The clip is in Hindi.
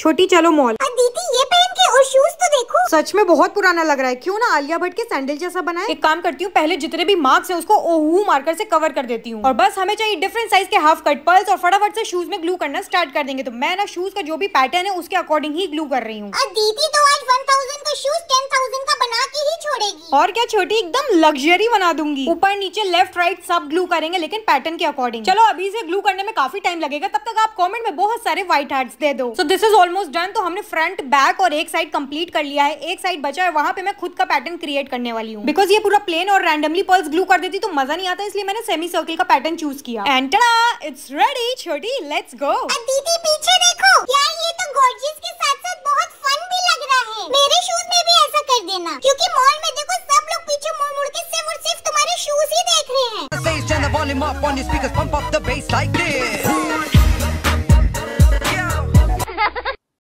छोटी चलो मॉल दीदी ये पहन के और शूज तो देखो सच में बहुत पुराना लग रहा है क्यों ना आलिया भट्ट के सैंडल जैसा बनाए एक काम करती हूँ पहले जितने भी मार्क्स हैं उसको ओहू मार्कर से कवर कर देती हूँ और बस हमें चाहिए डिफरेंट साइज के हाफ कट पर्ल्स और फटाफट से शूज में ग्लू करना स्टार्ट कर देंगे तो मैं ना शूज का जो भी पैटर्न है उसके अकॉर्डिंग ही ग्लू कर रही हूँ दीदी तो आज वन थाउजेंड का शूज टेन थाउजेंड और क्या छोटी एकदम लग्जरी बना दूंगी ऊपर नीचे लेफ्ट राइट सब ग्लू करेंगे लेकिन पैटर्न के अकॉर्डिंग चलो अभी से ग्लू करने में काफी टाइम लगेगा तब तक आप कमेंट में बहुत सारे व्हाइट हार्ट दे दो so this is almost done तो हमने फ्रंट बैक और एक साइड कम्प्लीट कर लिया है एक साइड बचा है वहां पे मैं खुद का पैटर्न क्रिएट करने वाली हूँ बिकॉज ये पूरा प्लेन और रैंडमली पर्स ग्लू कर देती तो मजा नहीं आता इसलिए मैंने सेमी सर्कल का पैटर्न चूज किया एंटरा इट्स रेडी छोटी लेट्स गो दीदी क्योंकि मॉल में देखो सब लोग पीछे मुंह मुड़ के सिर्फ और सिर्फ तुम्हारे शूज ही देख रहे हैं